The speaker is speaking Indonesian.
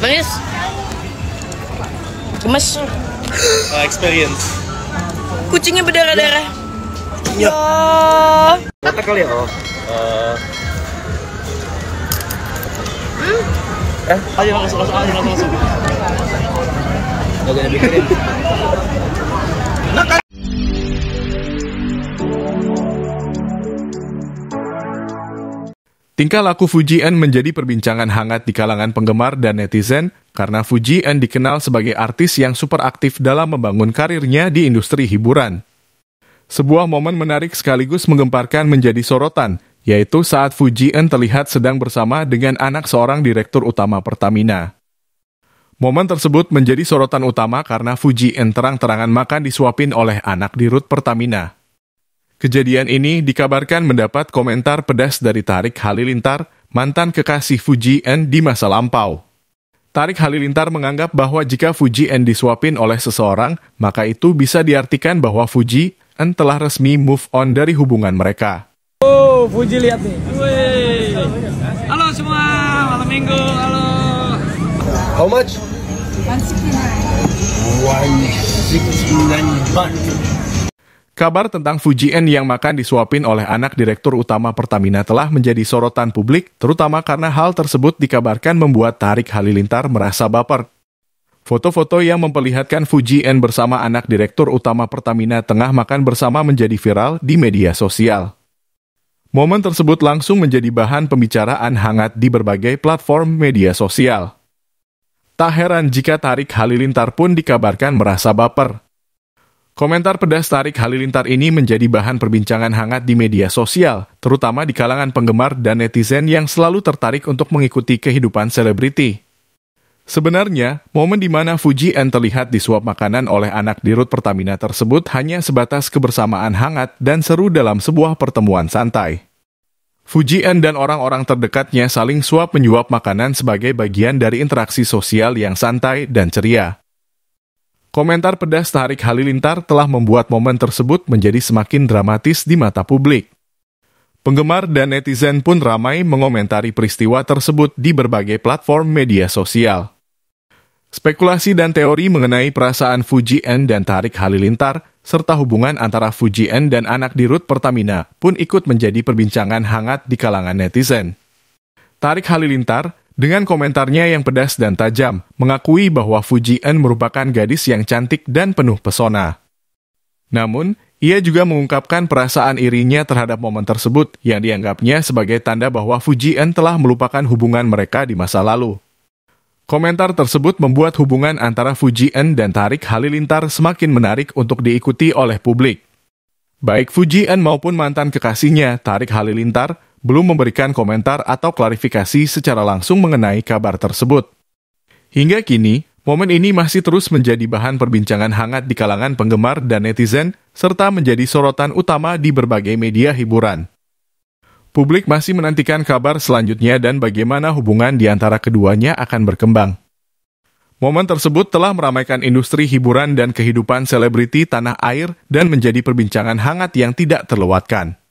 Manis. Gemes. Uh, experience. Kucingnya berdarah-darah. Ya. ya. Kata kali ya. Oh. Uh. Eh, ayo langsung langsung ayo langsung langsung. Gak ada pikirin. Tingkah laku Fuji N menjadi perbincangan hangat di kalangan penggemar dan netizen karena Fuji N dikenal sebagai artis yang super aktif dalam membangun karirnya di industri hiburan. Sebuah momen menarik sekaligus menggemparkan menjadi sorotan, yaitu saat Fuji N terlihat sedang bersama dengan anak seorang direktur utama Pertamina. Momen tersebut menjadi sorotan utama karena Fuji N terang-terangan makan disuapin oleh anak di Rut Pertamina. Kejadian ini dikabarkan mendapat komentar pedas dari Tarik Halilintar, mantan kekasih Fuji N di masa lampau. Tarik Halilintar menganggap bahwa jika Fuji N disuapin oleh seseorang, maka itu bisa diartikan bahwa Fuji N telah resmi move on dari hubungan mereka. Oh, Fuji lihat nih. Wey. Halo semua, malam minggu, halo. How much? 169 baht. Kabar tentang Fuji N yang makan disuapin oleh anak Direktur Utama Pertamina telah menjadi sorotan publik, terutama karena hal tersebut dikabarkan membuat Tarik Halilintar merasa baper. Foto-foto yang memperlihatkan Fuji N bersama anak Direktur Utama Pertamina tengah makan bersama menjadi viral di media sosial. Momen tersebut langsung menjadi bahan pembicaraan hangat di berbagai platform media sosial. Tak heran jika Tarik Halilintar pun dikabarkan merasa baper. Komentar pedas tarik Halilintar ini menjadi bahan perbincangan hangat di media sosial, terutama di kalangan penggemar dan netizen yang selalu tertarik untuk mengikuti kehidupan selebriti. Sebenarnya, momen di mana Fuji N terlihat disuap makanan oleh anak dirut Pertamina tersebut hanya sebatas kebersamaan hangat dan seru dalam sebuah pertemuan santai. Fuji N dan orang-orang terdekatnya saling suap menyuap makanan sebagai bagian dari interaksi sosial yang santai dan ceria. Komentar pedas Tarik Halilintar telah membuat momen tersebut menjadi semakin dramatis di mata publik. Penggemar dan netizen pun ramai mengomentari peristiwa tersebut di berbagai platform media sosial. Spekulasi dan teori mengenai perasaan Fuji N dan Tarik Halilintar serta hubungan antara Fuji N dan anak di rut Pertamina pun ikut menjadi perbincangan hangat di kalangan netizen. Tarik Halilintar dengan komentarnya yang pedas dan tajam, mengakui bahwa Fuji En merupakan gadis yang cantik dan penuh pesona. Namun, ia juga mengungkapkan perasaan irinya terhadap momen tersebut yang dianggapnya sebagai tanda bahwa Fuji En telah melupakan hubungan mereka di masa lalu. Komentar tersebut membuat hubungan antara Fuji En dan Tarik Halilintar semakin menarik untuk diikuti oleh publik. Baik Fuji En maupun mantan kekasihnya, Tarik Halilintar, belum memberikan komentar atau klarifikasi secara langsung mengenai kabar tersebut. Hingga kini, momen ini masih terus menjadi bahan perbincangan hangat di kalangan penggemar dan netizen, serta menjadi sorotan utama di berbagai media hiburan. Publik masih menantikan kabar selanjutnya dan bagaimana hubungan di antara keduanya akan berkembang. Momen tersebut telah meramaikan industri hiburan dan kehidupan selebriti tanah air dan menjadi perbincangan hangat yang tidak terlewatkan.